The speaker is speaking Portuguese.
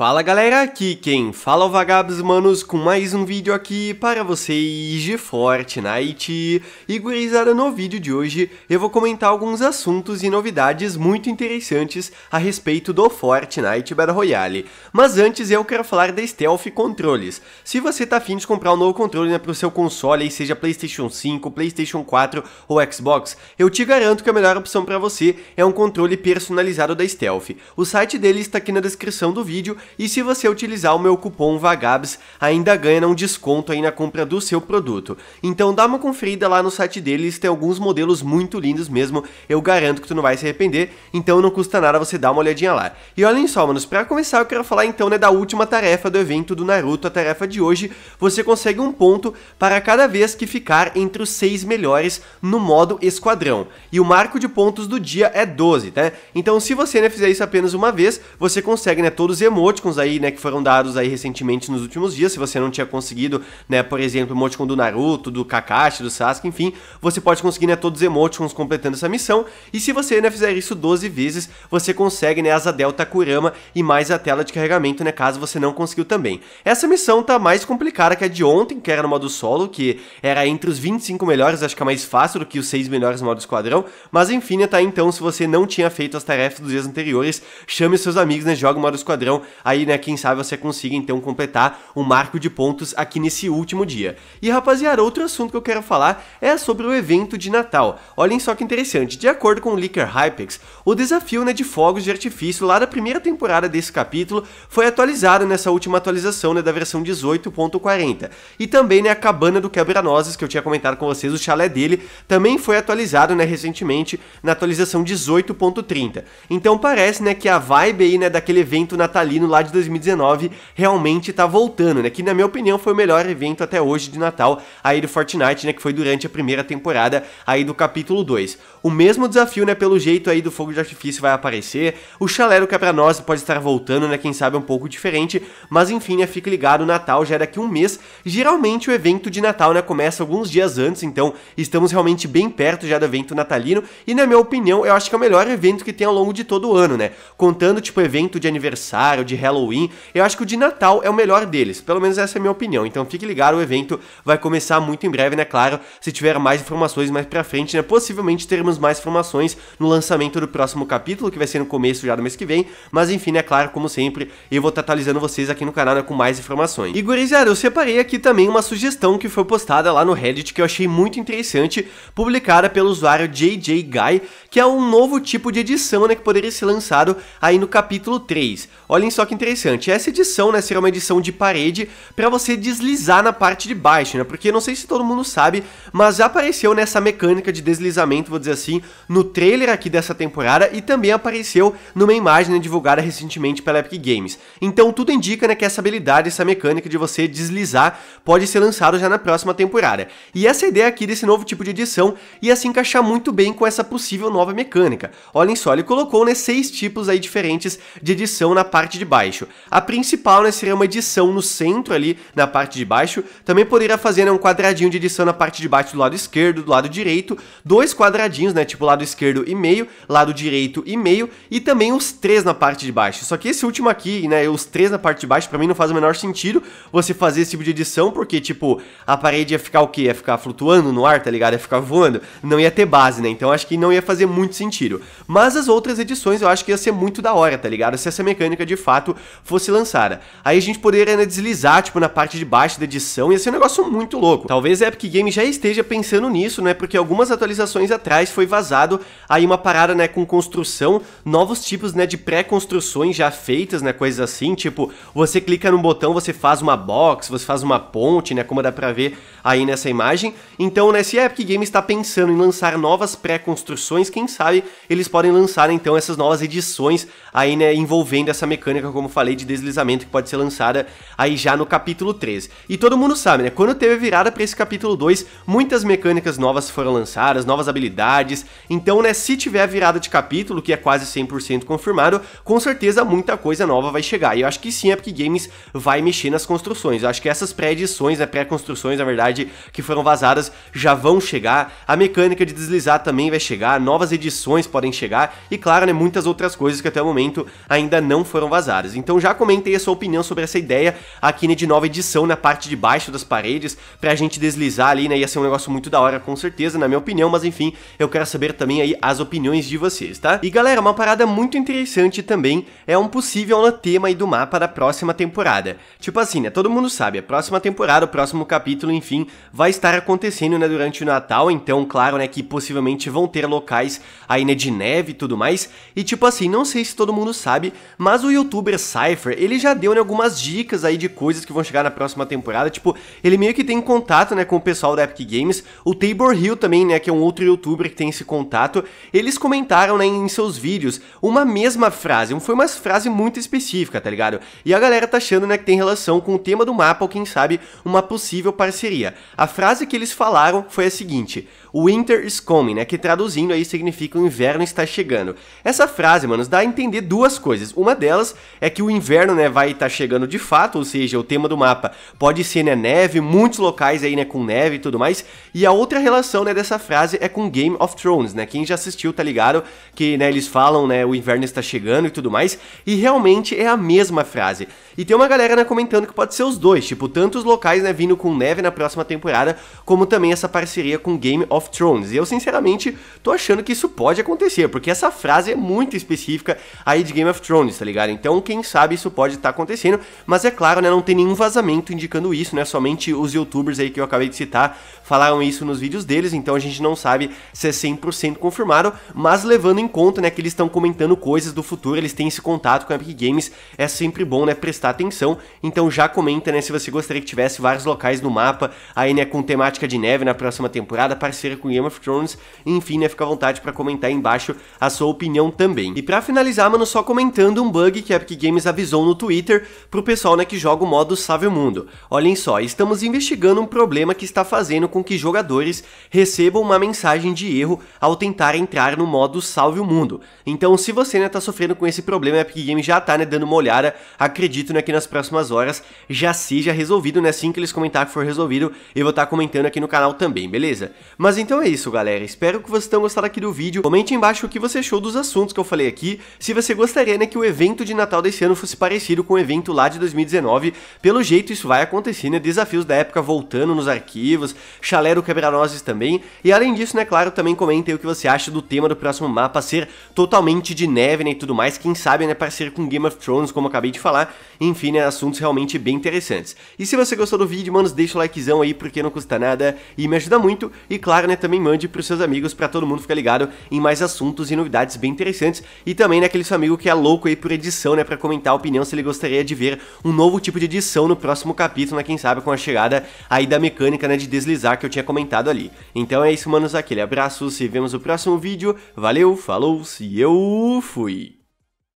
Fala galera, aqui quem fala é o Vagabos Manos com mais um vídeo aqui para vocês de Fortnite. E gurizada, no vídeo de hoje eu vou comentar alguns assuntos e novidades muito interessantes a respeito do Fortnite Battle Royale. Mas antes eu quero falar da Stealth Controles. Se você tá afim de comprar um novo controle né, para o seu console, aí seja Playstation 5, Playstation 4 ou Xbox, eu te garanto que a melhor opção para você é um controle personalizado da Stealth. O site dele está aqui na descrição do vídeo e se você utilizar o meu cupom VAGABS, ainda ganha um desconto aí na compra do seu produto. Então dá uma conferida lá no site deles, tem alguns modelos muito lindos mesmo, eu garanto que tu não vai se arrepender, então não custa nada você dar uma olhadinha lá. E olhem só, manos, pra começar eu quero falar então né, da última tarefa do evento do Naruto, a tarefa de hoje, você consegue um ponto para cada vez que ficar entre os seis melhores no modo esquadrão. E o marco de pontos do dia é 12, tá? Né? Então se você né, fizer isso apenas uma vez, você consegue né, todos os emotes, emoticons aí, né, que foram dados aí recentemente nos últimos dias, se você não tinha conseguido, né, por exemplo, o emoticon do Naruto, do Kakashi, do Sasuke, enfim, você pode conseguir, né, todos os emoticons completando essa missão, e se você, né, fizer isso 12 vezes, você consegue, né, asa delta Kurama e mais a tela de carregamento, né, caso você não conseguiu também. Essa missão tá mais complicada que a de ontem, que era no modo solo, que era entre os 25 melhores, acho que é mais fácil do que os 6 melhores no modo esquadrão, mas enfim, né, tá então, se você não tinha feito as tarefas dos dias anteriores, chame seus amigos, né, joga o modo esquadrão, Aí, né, quem sabe você consiga então completar um marco de pontos aqui nesse último dia. E rapaziada, outro assunto que eu quero falar é sobre o evento de Natal. Olhem só que interessante, de acordo com o Licker Hypex, o desafio né, de fogos de artifício lá da primeira temporada desse capítulo foi atualizado nessa última atualização né, da versão 18.40. E também né, a cabana do quebra-nozes que eu tinha comentado com vocês, o chalé dele, também foi atualizado né, recentemente na atualização 18.30. Então parece né, que a vibe aí, né, daquele evento natalino lá de 2019 realmente tá voltando, né? Que na minha opinião foi o melhor evento até hoje de Natal aí do Fortnite, né? Que foi durante a primeira temporada aí do capítulo 2. O mesmo desafio, né? Pelo jeito aí do fogo de artifício vai aparecer. O chalé do quebra-nós é pode estar voltando, né? Quem sabe é um pouco diferente. Mas enfim, né? fica ligado, Natal já é daqui um mês. Geralmente o evento de Natal, né? Começa alguns dias antes, então estamos realmente bem perto já do evento natalino. E na minha opinião, eu acho que é o melhor evento que tem ao longo de todo o ano, né? Contando, tipo, evento de aniversário, de Halloween. Eu acho que o de Natal é o melhor deles, pelo menos essa é a minha opinião. Então fique ligado, o evento vai começar muito em breve, né? Claro, se tiver mais informações mais pra frente, né? Possivelmente teremos mais informações no lançamento do próximo capítulo, que vai ser no começo já do mês que vem. Mas enfim, né? Claro, como sempre, eu vou estar atualizando vocês aqui no canal né, com mais informações. E gurizada, eu separei aqui também uma sugestão que foi postada lá no Reddit que eu achei muito interessante, publicada pelo usuário JJ Guy, que é um novo tipo de edição, né? Que poderia ser lançado aí no capítulo 3. Olhem só que que interessante, essa edição, né, será uma edição de parede para você deslizar na parte de baixo, né? Porque não sei se todo mundo sabe, mas já apareceu nessa mecânica de deslizamento, vou dizer assim, no trailer aqui dessa temporada e também apareceu numa imagem né, divulgada recentemente pela Epic Games. Então tudo indica, né, que essa habilidade, essa mecânica de você deslizar pode ser lançado já na próxima temporada. E essa ideia aqui desse novo tipo de edição ia se encaixar muito bem com essa possível nova mecânica. Olhem só, ele colocou né, seis tipos aí diferentes de edição na parte de baixo baixo. A principal né, seria uma edição no centro ali, na parte de baixo. Também poderia fazer né, um quadradinho de edição na parte de baixo do lado esquerdo, do lado direito. Dois quadradinhos, né? Tipo lado esquerdo e meio, lado direito e meio. E também os três na parte de baixo. Só que esse último aqui, né? Os três na parte de baixo, para mim não faz o menor sentido você fazer esse tipo de edição, porque, tipo, a parede ia ficar o quê? Ia ficar flutuando no ar, tá ligado? Ia ficar voando. Não ia ter base, né? Então acho que não ia fazer muito sentido. Mas as outras edições eu acho que ia ser muito da hora, tá ligado? Se essa mecânica de fato fosse lançada. Aí a gente poderia né, deslizar, tipo, na parte de baixo da edição, ia ser um negócio muito louco. Talvez a Epic Games já esteja pensando nisso, né, porque algumas atualizações atrás foi vazado aí uma parada, né, com construção, novos tipos, né, de pré-construções já feitas, né, coisas assim, tipo, você clica num botão, você faz uma box, você faz uma ponte, né, como dá pra ver aí nessa imagem. Então, né, se a Epic Games está pensando em lançar novas pré-construções, quem sabe eles podem lançar, então, essas novas edições aí, né, envolvendo essa mecânica como falei, de deslizamento que pode ser lançada aí já no capítulo 3. E todo mundo sabe, né? Quando teve a virada para esse capítulo 2, muitas mecânicas novas foram lançadas, novas habilidades. Então, né, se tiver a virada de capítulo, que é quase 100% confirmado, com certeza muita coisa nova vai chegar. E eu acho que sim, a Epic Games vai mexer nas construções. Eu acho que essas pré-edições, né, pré-construções, na verdade, que foram vazadas, já vão chegar. A mecânica de deslizar também vai chegar, novas edições podem chegar e claro, né, muitas outras coisas que até o momento ainda não foram vazadas. Então já comentei a sua opinião sobre essa ideia aqui né, de nova edição na parte de baixo das paredes, pra gente deslizar ali, né? Ia ser um negócio muito da hora, com certeza, na minha opinião, mas enfim, eu quero saber também aí as opiniões de vocês, tá? E galera, uma parada muito interessante também é um possível tema aí do mapa da próxima temporada. Tipo assim, né? Todo mundo sabe, a próxima temporada, o próximo capítulo, enfim, vai estar acontecendo, né, durante o Natal, então, claro, né, que possivelmente vão ter locais aí, né, de neve e tudo mais. E tipo assim, não sei se todo mundo sabe, mas o youtuber Uber Cypher, ele já deu né, algumas dicas aí de coisas que vão chegar na próxima temporada, tipo, ele meio que tem contato, né, com o pessoal da Epic Games, o Tabor Hill também, né, que é um outro youtuber que tem esse contato, eles comentaram, né, em seus vídeos, uma mesma frase, foi uma frase muito específica, tá ligado? E a galera tá achando, né, que tem relação com o tema do mapa ou quem sabe uma possível parceria. A frase que eles falaram foi a seguinte: Winter is coming, né, que traduzindo aí significa o inverno está chegando. Essa frase, mano, dá a entender duas coisas. Uma delas é que o inverno, né, vai estar tá chegando de fato, ou seja, o tema do mapa pode ser, né, neve, muitos locais aí, né, com neve e tudo mais. E a outra relação, né, dessa frase é com Game of Thrones, né? Quem já assistiu tá ligado que, né, eles falam, né, o inverno está chegando e tudo mais, e realmente é a mesma frase. E tem uma galera, né, comentando que pode ser os dois, tipo, tanto os locais, né, vindo com neve na próxima temporada, como também essa parceria com Game of Thrones. E eu, sinceramente, tô achando que isso pode acontecer, porque essa frase é muito específica aí de Game of Thrones, tá ligado? Então, quem sabe isso pode estar tá acontecendo, mas é claro, né, não tem nenhum vazamento indicando isso, né? Somente os youtubers aí que eu acabei de citar falaram isso nos vídeos deles, então a gente não sabe se é 100% confirmado, mas levando em conta, né, que eles estão comentando coisas do futuro, eles têm esse contato com a Epic Games, é sempre bom, né, prestar atenção. Então já comenta, né, se você gostaria que tivesse vários locais no mapa, aí, né, com temática de neve na próxima temporada, parceira com Game of Thrones, enfim, né, fica à vontade para comentar aí embaixo a sua opinião também. E para finalizar, mano, só comentando um bug que a Epic Games avisou no Twitter pro pessoal né, que joga o modo Salve o Mundo. Olhem só, estamos investigando um problema que está fazendo com que jogadores recebam uma mensagem de erro ao tentar entrar no modo Salve o Mundo. Então, se você né, tá sofrendo com esse problema, a é Epic Games já tá né, dando uma olhada, acredito né, que nas próximas horas já seja resolvido, né? Assim que eles comentarem que for resolvido, eu vou estar tá comentando aqui no canal também, beleza? Mas então é isso, galera. Espero que vocês tenham gostado aqui do vídeo. Comente embaixo o que você achou dos assuntos que eu falei aqui. Se você gostaria né, que o evento de Natal da desse ano fosse parecido com o evento lá de 2019. Pelo jeito, isso vai acontecer, né? Desafios da época voltando nos arquivos, chalé do quebra também. E além disso, né, claro, também comentem o que você acha do tema do próximo mapa ser totalmente de neve né, e tudo mais. Quem sabe, né, parecer com Game of Thrones, como eu acabei de falar. Enfim, né, assuntos realmente bem interessantes. E se você gostou do vídeo, manos, deixa o likezão aí, porque não custa nada e me ajuda muito. E claro, né, também mande pros seus amigos para todo mundo ficar ligado em mais assuntos e novidades bem interessantes. E também, né, aquele seu amigo que é louco aí por edição, né, pra comentar a opinião se ele gostaria de ver um novo tipo de edição no próximo capítulo, né? Quem sabe com a chegada aí da mecânica, né? De deslizar que eu tinha comentado ali. Então é isso, manos. Aquele abraço, se vemos no próximo vídeo. Valeu, falou, se eu fui!